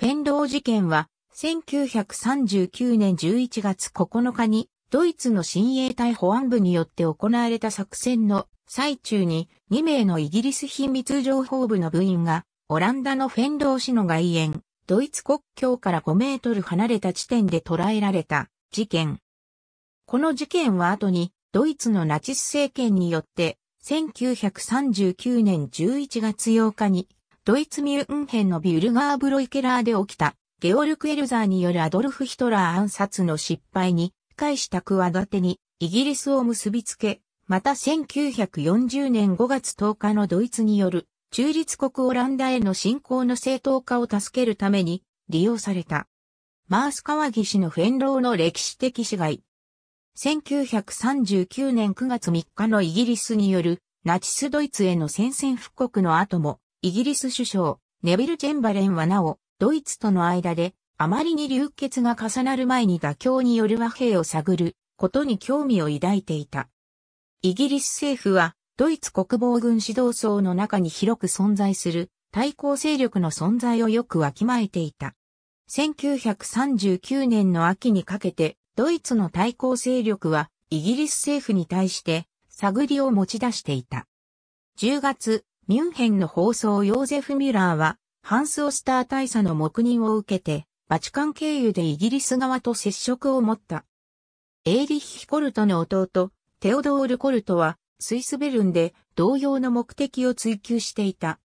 フェンロー事件は、1939年11月9日に、ドイツの親衛隊保安部によって行われた作戦の最中に2名のイギリス秘密情報部の部員がオランダのフェンロー市の外縁、ドイツ国境から5メートル離れた地点で捕らえられた事件。この事件は後にドイツのナチス政権によって1939年11月8日にドイツミュンヘンのビュルガーブロイケラーで起きた、ゲオルク・エルザーによるアドルフ・ヒトラー暗殺の失敗に、返した企てに、イギリスを結びつけ、また1940年5月10日のドイツによる、中立国オランダへの侵攻の正当化を助けるために、利用された。マース川岸のフェンローの歴史的死骸。1939年9月3日のイギリスによるナチスドイツへの宣戦布告の後もイギリス首相、ネビル・チェンバレンはなお、ドイツとの間で、あまりに流血が重なる前に妥協による和平を探ることに興味を抱いていた。イギリス政府は、ドイツ国防軍指導層の中に広く存在する対抗勢力の存在をよくわきまえていた。1939年の秋にかけて、ドイツの対抗勢力は、イギリス政府に対して、探りを持ち出していた。10月、ミュンヘンの放送ヨーゼフ・ミュラーは、ハンス・オスター大佐の黙認を受けて、バチカン経由でイギリス側と接触を持った。エーリッヒ・コルトの弟、テオドール・コルトは、スイスベルンで同様の目的を追求していた。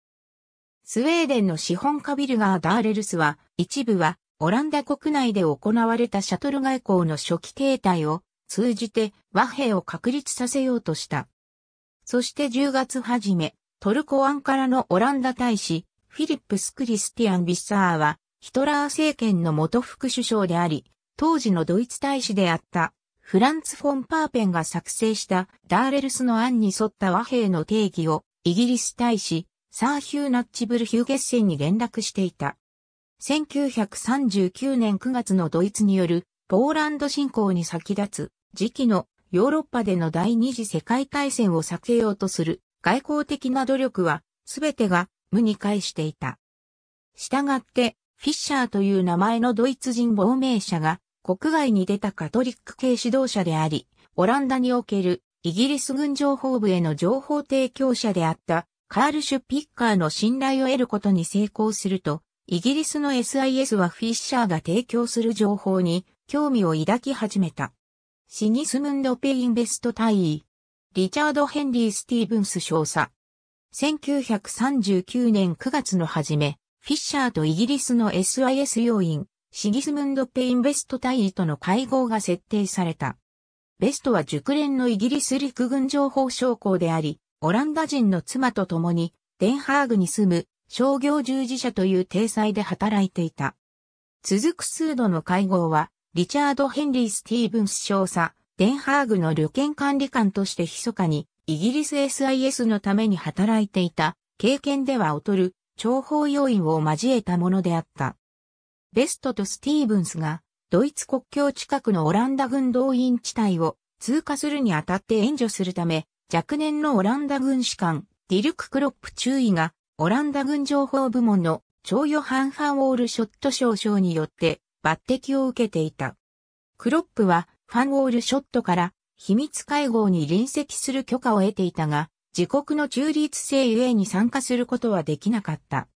スウェーデンの資本家ビルガー・ダーレルスは、一部はオランダ国内で行われたシャトル外交の初期形態を通じて和平を確立させようとした。そして10月初め、トルコアンカラのオランダ大使、フィリップス・クリスティアン・ビッサーは、ヒトラー政権の元副首相であり、当時のドイツ大使であった、フランツ・フォン・パーペンが作成したダーレルスの案に沿った和平の定義を、イギリス大使、サー・ヒュー・ナッチブル・ヒューゲッセンに連絡していた。1939年9月のドイツによるポーランド侵攻に先立つ時期のヨーロッパでの第二次世界大戦を避けようとする外交的な努力は、すべてが無に返していた。したがって、フィッシャーという名前のドイツ人亡命者が国外に出たカトリック系指導者であり、オランダにおけるイギリス軍情報部への情報提供者であったカール・シュピッカーの信頼を得ることに成功すると、イギリスの SIS はフィッシャーが提供する情報に興味を抱き始めた。シニスムンド・ペインベスト大尉、リチャード・ヘンリー・スティーブンス少佐。1939年9月の初め、フィッシャーとイギリスの SIS 要員、シギスムンド・ペイン・ベスト大尉との会合が設定された。ベストは熟練のイギリス陸軍情報将校であり、オランダ人の妻と共に、デンハーグに住む商業従事者という体裁で働いていた。続く数度の会合は、リチャード・ヘンリー・スティーブンス少佐、デンハーグの旅券管理官として密かに、イギリス SIS のために働いていた、経験では劣る、諜報要員を交えたものであった。ベストとスティーブンスが、ドイツ国境近くのオランダ軍動員地帯を通過するにあたって援助するため、若年のオランダ軍士官、ディルク・クロップ中尉が、オランダ軍情報部門の長与ハン・ハン・オール・ショット少将によって抜擢を受けていた。クロップはファンウォールショットから秘密会合に臨席する許可を得ていたが、自国の中立性ゆえに参加することはできなかった。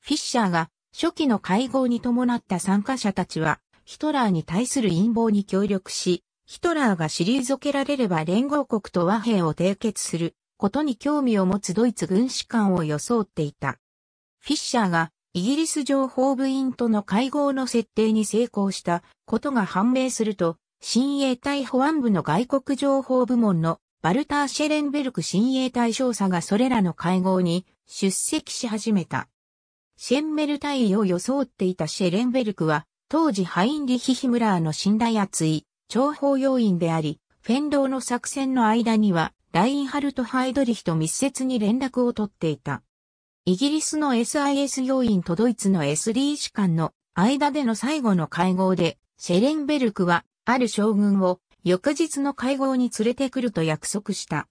フィッシャーが初期の会合に伴った参加者たちは、ヒトラーに対する陰謀に協力し、ヒトラーが退けられれば連合国と和平を締結することに興味を持つドイツ軍士官を装っていた。フィッシャーがイギリス情報部員との会合の設定に成功したことが判明すると、親衛隊保安部の外国情報部門のバルター・シェレンベルク親衛隊少佐がそれらの会合に出席し始めた。シェンメル大尉を装っていたシェレンベルクは、当時ハインリヒヒムラーの信頼厚い諜報要員であり、フェンドーの作戦の間には、ラインハルト・ハイドリヒと密接に連絡を取っていた。イギリスの SIS 要員とドイツの SD 士官の間での最後の会合で、シェレンベルクはある将軍を翌日の会合に連れてくると約束した。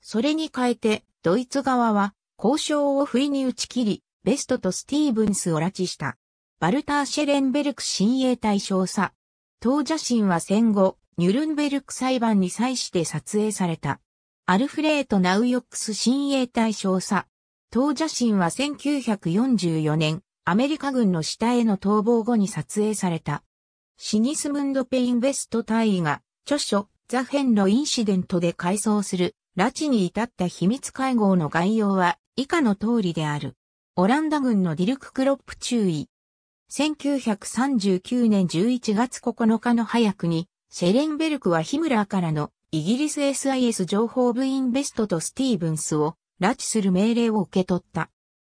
それに変えて、ドイツ側は交渉を不意に打ち切り、ベストとスティーブンスを拉致した。バルター・シェレンベルク親衛隊少佐。当邪神は戦後、ニュルンベルク裁判に際して撮影された。アルフレート・ナウヨックス親衛隊少佐。当邪神は1944年、アメリカ軍の下への逃亡後に撮影された。シニスムンド・ペインベスト大尉が、著書、ザ・ヘンのインシデントで改装する、拉致に至った秘密会合の概要は、以下の通りである。オランダ軍のディルク・クロップ注意。1939年11月9日の早くに、シェレンベルクはヒムラーからのイギリス SIS 情報部員ベストとスティーブンスを拉致する命令を受け取った。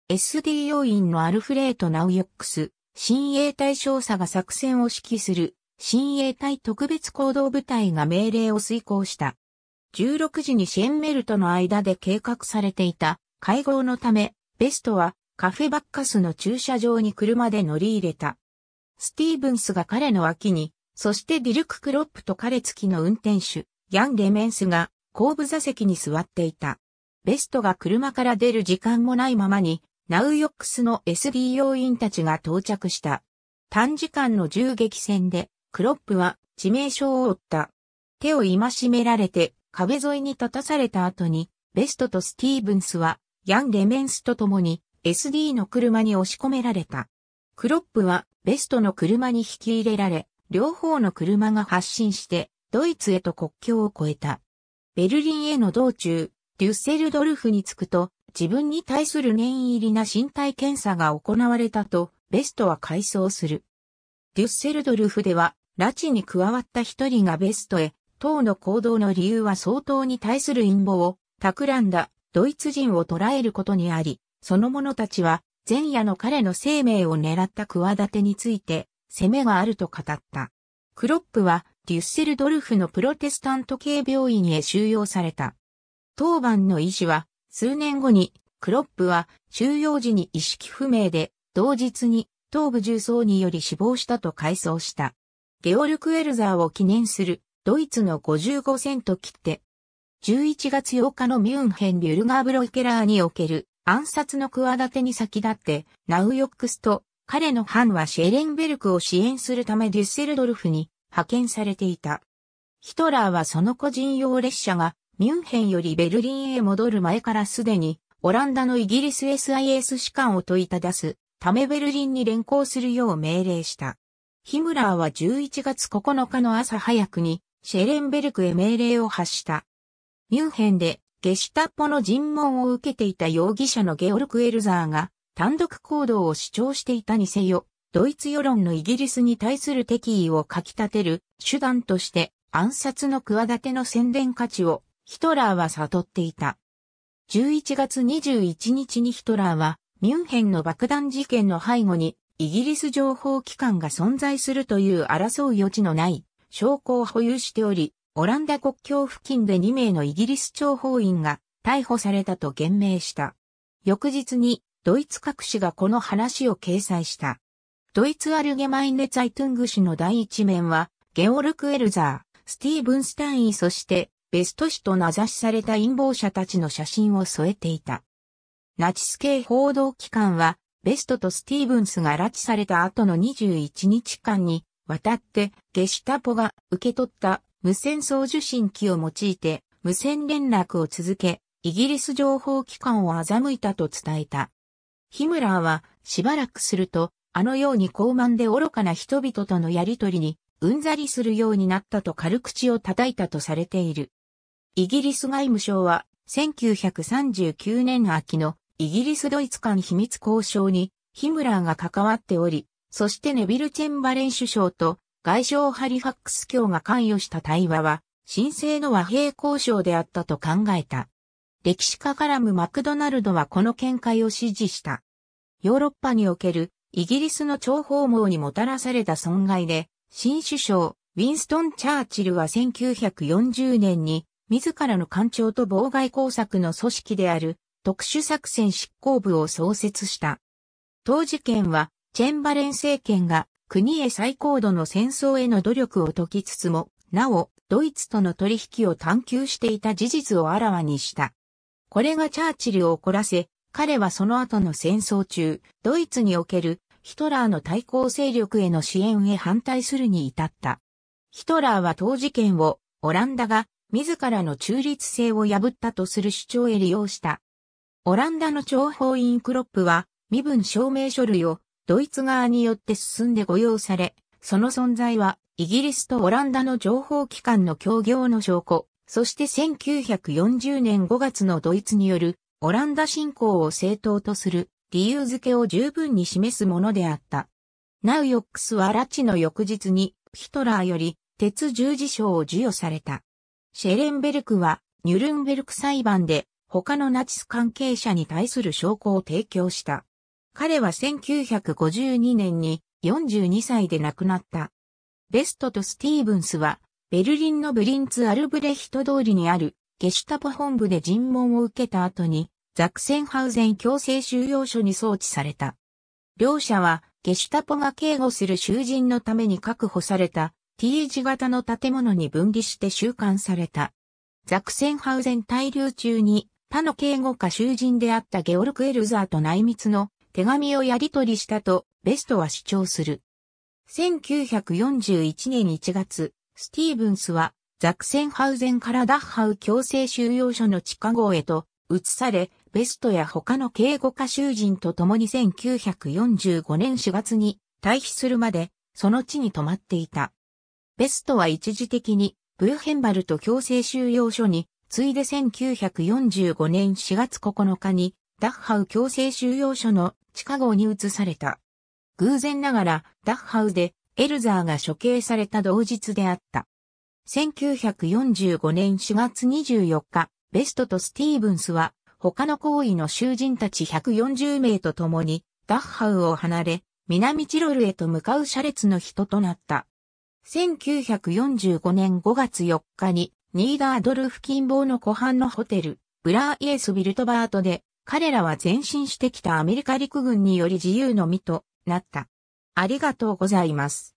SDO 員のアルフレート・ナウヨックス、親衛隊少佐が作戦を指揮する、親衛隊特別行動部隊が命令を遂行した。16時にシェンメルとの間で計画されていた会合のため、ベストはカフェバッカスの駐車場に車で乗り入れた。スティーブンスが彼の脇に、そしてディルク・クロップと彼付きの運転手、ヤン・レメンスが後部座席に座っていた。ベストが車から出る時間もないままにナウヨックスの SB 要員たちが到着した。短時間の銃撃戦で、クロップは致命傷を負った。手を戒められて壁沿いに立たされた後に、ベストとスティーブンスは、ヤン・レメンスと共に SD の車に押し込められた。クロップはベストの車に引き入れられ、両方の車が発進して、ドイツへと国境を越えた。ベルリンへの道中、デュッセルドルフに着くと、自分に対する念入りな身体検査が行われたと、ベストは回想する。デュッセルドルフでは、拉致に加わった一人がベストへ、党の行動の理由は相当に対する陰謀を、企んだドイツ人を捉えることにあり、その者たちは、前夜の彼の生命を狙った企てについて、攻めがあると語った。クロップは、デュッセルドルフのプロテスタント系病院へ収容された。当番の医師は、数年後に、クロップは収容時に意識不明で、同日に頭部重曹により死亡したと回想した。ゲオルク・エルザーを記念するドイツの55セント切手。11月8日のミュンヘン・ビュルガーブロイケラーにおける暗殺の企てに先立って、ナウヨックスと彼の班はシェレンベルクを支援するためデュッセルドルフに派遣されていた。ヒトラーはその個人用列車がミュンヘンよりベルリンへ戻る前からすでに、オランダのイギリス SIS 士官を問いただす、ためベルリンに連行するよう命令した。ヒムラーは11月9日の朝早くに、シェレンベルクへ命令を発した。ミュンヘンで、ゲシュタッポの尋問を受けていた容疑者のゲオルク・エルザーが、単独行動を主張していたにせよ、ドイツ世論のイギリスに対する敵意をかき立てる手段として暗殺の企ての宣伝価値をヒトラーは悟っていた。11月21日にヒトラーは、ミュンヘンの爆弾事件の背後に、イギリス情報機関が存在するという争う余地のない証拠を保有しており、オランダ国境付近で2名のイギリス諜報員が逮捕されたと言明した。翌日にドイツ各紙がこの話を掲載した。ドイツアルゲマイネ・ツァイトゥング紙の第一面は、ゲオルク・エルザー、スティーブンスタインそしてベスト氏と名指しされた陰謀者たちの写真を添えていた。ナチス系報道機関は、ベストとスティーブンスが拉致された後の21日間に、渡って、ゲシュタポが受け取った無線送受信機を用いて、無線連絡を続け、イギリス情報機関を欺いたと伝えた。ヒムラーは、しばらくすると、あのように高慢で愚かな人々とのやりとりに、うんざりするようになったと軽口を叩いたとされている。イギリス外務省は、1939年秋のイギリスドイツ間秘密交渉にヒムラーが関わっており、そしてネビル・チェンバレン首相と外相ハリファックス卿が関与した対話は、神聖の和平交渉であったと考えた。歴史家からム・マクドナルドはこの見解を支持した。ヨーロッパにおけるイギリスの諜報網にもたらされた損害で、新首相、ウィンストン・チャーチルは1940年に自らの官庁と妨害工作の組織である特殊作戦執行部を創設した。当事件は、チェンバレン政権が国へ最高度の戦争への努力を解きつつも、なお、ドイツとの取引を探求していた事実をあらわにした。これがチャーチルを怒らせ、彼はその後の戦争中、ドイツにおけるヒトラーの対抗勢力への支援へ反対するに至った。ヒトラーは当事件をオランダが自らの中立性を破ったとする主張へ利用した。オランダの諜報員クロップは、身分証明書類をドイツ側によって進んで御用され、その存在はイギリスとオランダの情報機関の協業の証拠、そして1940年5月のドイツによるオランダ侵攻を正当とする理由付けを十分に示すものであった。ナウヨックスは拉致の翌日にヒトラーより鉄十字章を授与された。シェレンベルクは、ニュルンベルク裁判で、他のナチス関係者に対する証拠を提供した。彼は1952年に42歳で亡くなった。ベストとスティーブンスは、ベルリンのブリンツ・アルブレヒト通りにあるゲシュタポ本部で尋問を受けた後に、ザクセンハウゼン強制収容所に送致された。両者は、ゲシュタポが警護する囚人のために確保された T 字型の建物に分離して収監された。ザクセンハウゼン滞留中に他の警護下囚人であったゲオルク・エルザーと内密の手紙をやり取りしたとベストは主張する。1941年1月、スティーブンスはザクセンハウゼンからダッハウ強制収容所の地下号へと移され、ベストや他の警護下囚人と共に1945年4月に退避するまでその地に泊まっていた。ベストは一時的にブーヘンバルト強制収容所に、ついで1945年4月9日にダッハウ強制収容所の地下壕に移された。偶然ながらダッハウでエルザーが処刑された同日であった。1945年4月24日、ベストとスティーブンスは他の行為の囚人たち140名と共にダッハウを離れ、南チロルへと向かう車列の人となった。1945年5月4日に、ニーダードルフ近傍の湖畔のホテル、ブラーイエスビルトバートで、彼らは前進してきたアメリカ陸軍により自由の身となった。ありがとうございます。